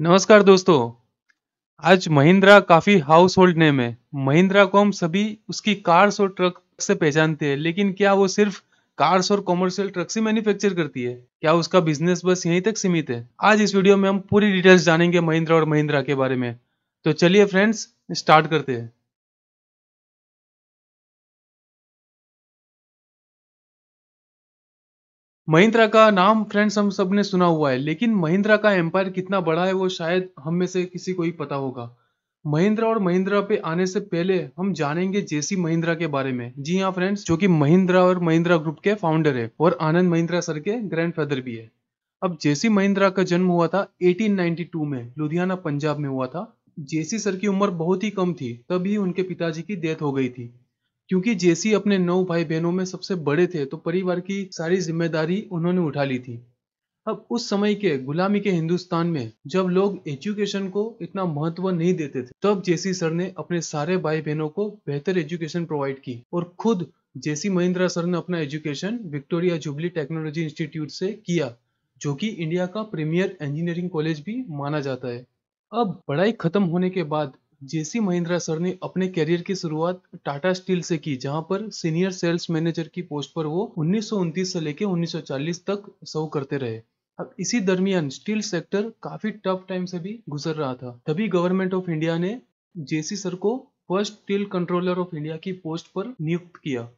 नमस्कार दोस्तों आज महिंद्रा काफी हाउस होल्ड नेम है महिंद्रा को हम सभी उसकी कार्स और ट्रक से पहचानते हैं लेकिन क्या वो सिर्फ कार्स और कॉमर्शियल ट्रक से मैन्युफैक्चर करती है क्या उसका बिजनेस बस यहीं तक सीमित है आज इस वीडियो में हम पूरी डिटेल्स जानेंगे महिंद्रा और महिंद्रा के बारे में तो चलिए फ्रेंड्स स्टार्ट करते हैं महिंद्रा का नाम फ्रेंड्स हम सब ने सुना हुआ है लेकिन महिंद्रा का एम्पायर कितना बड़ा है वो शायद हम में से किसी को ही पता होगा महिंद्रा और महिंद्रा पे आने से पहले हम जानेंगे जेसी महिंद्रा के बारे में जी हाँ फ्रेंड्स जो कि महिंद्रा और महिंद्रा ग्रुप के फाउंडर है और आनंद महिंद्रा सर के ग्रैंड फादर भी है अब जेसी महिंद्रा का जन्म हुआ था 1892 में लुधियाना पंजाब में हुआ था जेसी सर की उम्र बहुत ही कम थी तभी उनके पिताजी की डेथ हो गई थी क्योंकि जेसी अपने नौ भाई बहनों में सबसे बड़े थे तो परिवार की सारी जिम्मेदारी उन्होंने उठा ली थी अब उस समय के गुलामी के हिंदुस्तान में जब लोग एजुकेशन को इतना महत्व नहीं देते थे तब जेसी सर ने अपने सारे भाई बहनों को बेहतर एजुकेशन प्रोवाइड की और खुद जेसी महिंद्रा सर ने अपना education Victoria Jubilee Technology Institute से किया जो कि इंडिया का प्रीमियर इंजीनियरिंग कॉलेज भी माना जाता है अब पढ़ाई खत्म होने के बाद जेसी महिंद्रा सर ने अपने कैरियर की शुरुआत टाटा स्टील से की जहां पर सीनियर सेल्स मैनेजर की पोस्ट पर वो उन्नीस से लेकर 1940 तक सौ करते रहे अब इसी दरमियान स्टील सेक्टर काफी टफ टाइम से भी गुजर रहा था तभी गवर्नमेंट ऑफ इंडिया ने जेसी सर को first steel controller of India की पोस्ट पर नियुक्त किया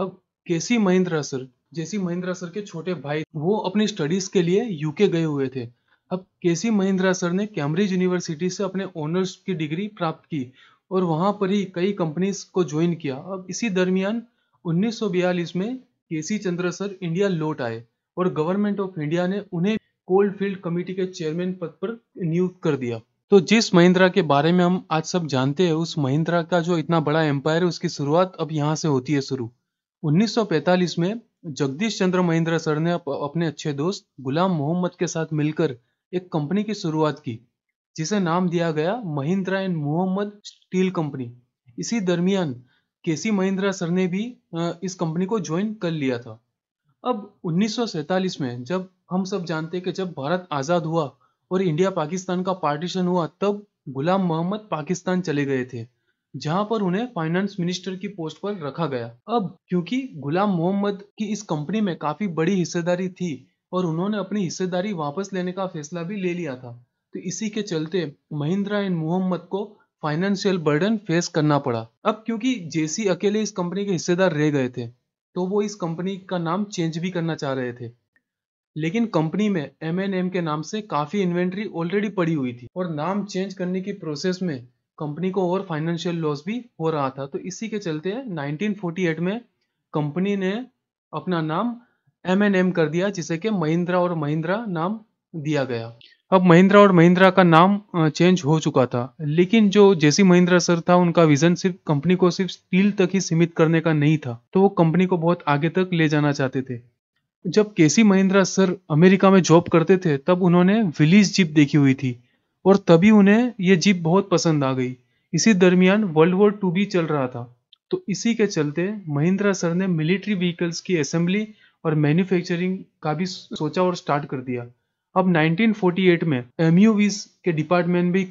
अब K C Mahindra sir J C Mahindra sir के छोटे भाई वो अपनी स्टडीज के लिए यूके गए हुए थे अब केसी महिंद्रा सर ने कैम्ब्रिज यूनिवर्सिटी से अपने ऑनर्स की डिग्री प्राप्त की और वहाँ पर ही कई कंपनीज को ज्वाइन किया अब इसी दरमियान 1942 में केसी चंद्र सर इंडिया लौट आए और गवर्नमेंट ऑफ इंडिया ने उन्हें कोल्ड फील्ड कमेटी के चेयरमैन पद पर नियुक्त कर दिया तो जिस महिंद्रा के बारे में हम आज सब जानते हैं उस महिंद्रा का जो इतना बड़ा एम्पायर है उसकी शुरुआत अब यहाँ से होती है शुरू 1945 में जगदीश चंद्र महिंद्रा सर ने अपने अच्छे दोस्त गुलाम मोहम्मद के साथ मिलकर एक कंपनी की शुरुआत की जिसे नाम दिया गया Mahindra and Mohammed steel company इसी दरमियान केसी महिंद्रा सर ने भी इस कंपनी को ज्वाइन कर लिया था अब 1947 में जब हम सब जानते कि जब भारत आज़ाद हुआ और इंडिया पाकिस्तान का पार्टीशन हुआ तब गुलाम मोहम्मद पाकिस्तान चले गए थे जहां पर उन्हें फाइनेंस मिनिस्टर की पोस्ट पर रखा गया अब क्योंकि गुलाम मोहम्मद की इस कंपनी में काफी बड़ी हिस्सेदारी थी और उन्होंने अपनी हिस्सेदारी वापस लेने का फैसला भी ले लिया था तो इसी के चलते महिंद्रा एंड मोहम्मद को फाइनेंशियल बर्डन फेस करना पड़ा अब क्योंकि जेसी अकेले इस कंपनी के हिस्सेदार रह गए थे तो वो इस कंपनी का नाम चेंज भी करना चाह रहे थे लेकिन कंपनी में एम एन एम के नाम से काफ़ी इन्वेंट्री ऑलरेडी पड़ी हुई थी और नाम चेंज करने की प्रोसेस में कंपनी को और फाइनेंशियल लॉस भी हो रहा था तो इसी के चलते 1948 में कंपनी ने अपना नाम एम एन एम कर दिया जिसे कि महिंद्रा और महिंद्रा नाम दिया गया अब महिंद्रा और महिंद्रा का नाम चेंज हो चुका था लेकिन जो जेसी महिंद्रा सर था उनका विजन सिर्फ कंपनी को सिर्फ स्टील तक ही सीमित करने का नहीं था तो वो कंपनी को बहुत आगे तक ले जाना चाहते थे जब केसी महिंद्रा सर अमेरिका में जॉब करते थे तब उन्होंने विलीज जीप देखी हुई थी और तभी उन्हें यह जीप बहुत पसंद आ गई इसी दरमियान वर्ल्ड वॉर टू भी चल रहा था तो इसी के चलते महिंद्रा सर ने मिलिट्री व्हीकल्स की असेंबली और मैन्युफैक्चरिंग का भी सोचा और स्टार्ट कर दिया अब 1948 में एम के डिपार्टमेंट भी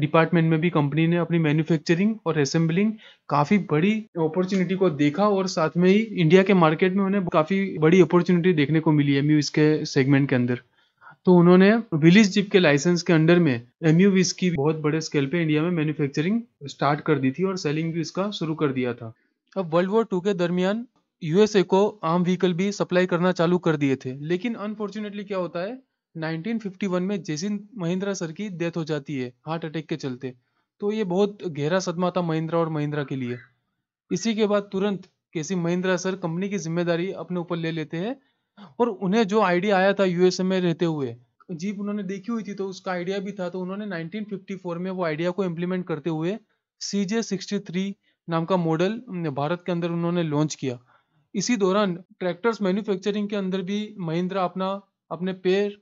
डिपार्टमेंट में भी कंपनी ने अपनी मैन्युफैक्चरिंग और असेंबलिंग काफ़ी बड़ी अपॉर्चुनिटी को देखा और साथ में ही इंडिया के मार्केट में उन्हें काफ़ी बड़ी अपॉर्चुनिटी देखने को मिली एम के सेगमेंट के अंदर तो उन्होंने विलिज जिप के लाइसेंस के अंडर में एम की बहुत बड़े स्केल पे इंडिया में मैन्युफैक्चरिंग स्टार्ट कर दी थी और सेलिंग भी इसका शुरू कर दिया था अब वर्ल्ड वॉर टू के दरमियान यूएसए को आम व्हीकल भी सप्लाई करना चालू कर दिए थे लेकिन अनफॉर्चुनेटली क्या होता है 1951 में जेसिन महिंद्रा सर की डेथ हो जाती है हार्ट अटैक के चलते तो ये बहुत गहरा सदमा था महिंद्रा और महिंद्रा के लिए इसी के बाद तुरंत केसी महिंद्रा सर कंपनी की जिम्मेदारी अपने ऊपर ले लेते हैं और उन्हें जो आइडिया आया था यूएसए में रहते हुए जीप उन्होंने देखी हुई थी तो उसका आइडिया भी था तो उन्होंने 1954 में वो आइडिया को इम्प्लीमेंट करते हुए सी जे नाम का मॉडल भारत के अंदर उन्होंने लॉन्च किया इसी दौरान ट्रैक्टर्स मैन्युफैक्चरिंग के अंदर भी महिंद्रा अपना अपने पैर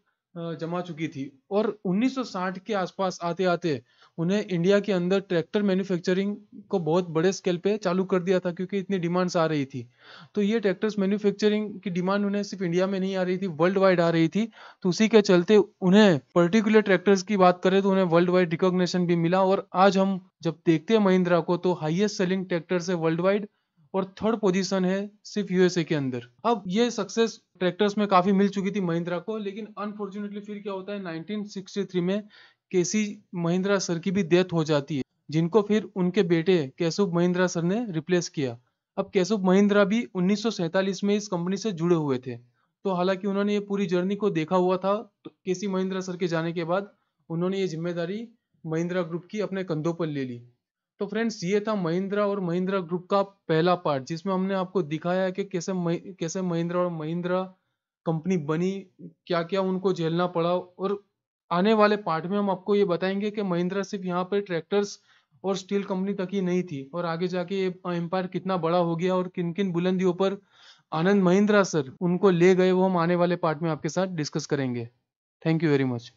जमा चुकी थी और 1960 के आसपास आते आते उन्हें इंडिया के अंदर ट्रैक्टर मैन्युफैक्चरिंग को बहुत बड़े स्केल पे चालू कर दिया था क्योंकि इतनी डिमांड्स आ रही थी तो ये ट्रैक्टर्स मैन्युफैक्चरिंग की डिमांड उन्हें सिर्फ इंडिया में नहीं आ रही थी वर्ल्ड वाइड आ रही थी तो उसी के चलते उन्हें पर्टिकुलर ट्रैक्टर्स की बात करें तो उन्हें वर्ल्ड वाइड रिकॉग्निशन भी मिला और आज हम जब देखते हैं महिंद्रा को तो हाइएस्ट सेलिंग ट्रैक्टर है वर्ल्ड वाइड और थर्ड पोजीशन है सिर्फ यूएसए के अंदर अब ये सक्सेस ट्रैक्टर्स में काफी मिल चुकी थी महिंद्रा को लेकिन अनफॉर्चुनेटली फिर क्या होता है 1963 में केसी महिंद्रा सर की भी डेथ हो जाती है जिनको फिर उनके बेटे केशव महिंद्रा सर ने रिप्लेस किया अब केशव महिंद्रा भी उन्नीस में इस कंपनी से जुड़े हुए थे तो हालांकि उन्होंने ये पूरी जर्नी को देखा हुआ था तो केसी महिंद्रा सर के जाने के बाद उन्होंने ये जिम्मेदारी महिंद्रा ग्रुप की अपने कंधों पर ले ली तो फ्रेंड्स ये था महिंद्रा और महिंद्रा ग्रुप का पहला पार्ट जिसमें हमने आपको दिखाया कि कैसे कैसे महिंद्रा और महिंद्रा कंपनी बनी क्या क्या उनको झेलना पड़ा और आने वाले पार्ट में हम आपको ये बताएंगे कि महिंद्रा सिर्फ यहाँ पर ट्रैक्टर्स और स्टील कंपनी तक ही नहीं थी और आगे जाके ये एम्पायर कितना बड़ा हो गया और किन किन बुलंदियों पर आनंद महिंद्रा सर उनको ले गए वो हम आने वाले पार्ट में आपके साथ डिस्कस करेंगे थैंक यू वेरी मच